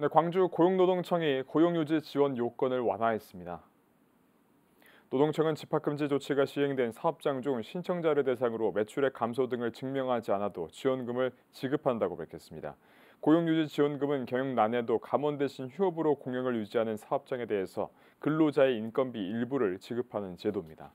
네, 광주 고용노동청이 고용유지 지원 요건을 완화했습니다. 노동청은 집합금지 조치가 시행된 사업장 중 신청자를 대상으로 매출액 감소 등을 증명하지 않아도 지원금을 지급한다고 밝혔습니다. 고용유지 지원금은 경영 난해도 감원 대신 휴업으로 공영을 유지하는 사업장에 대해서 근로자의 인건비 일부를 지급하는 제도입니다.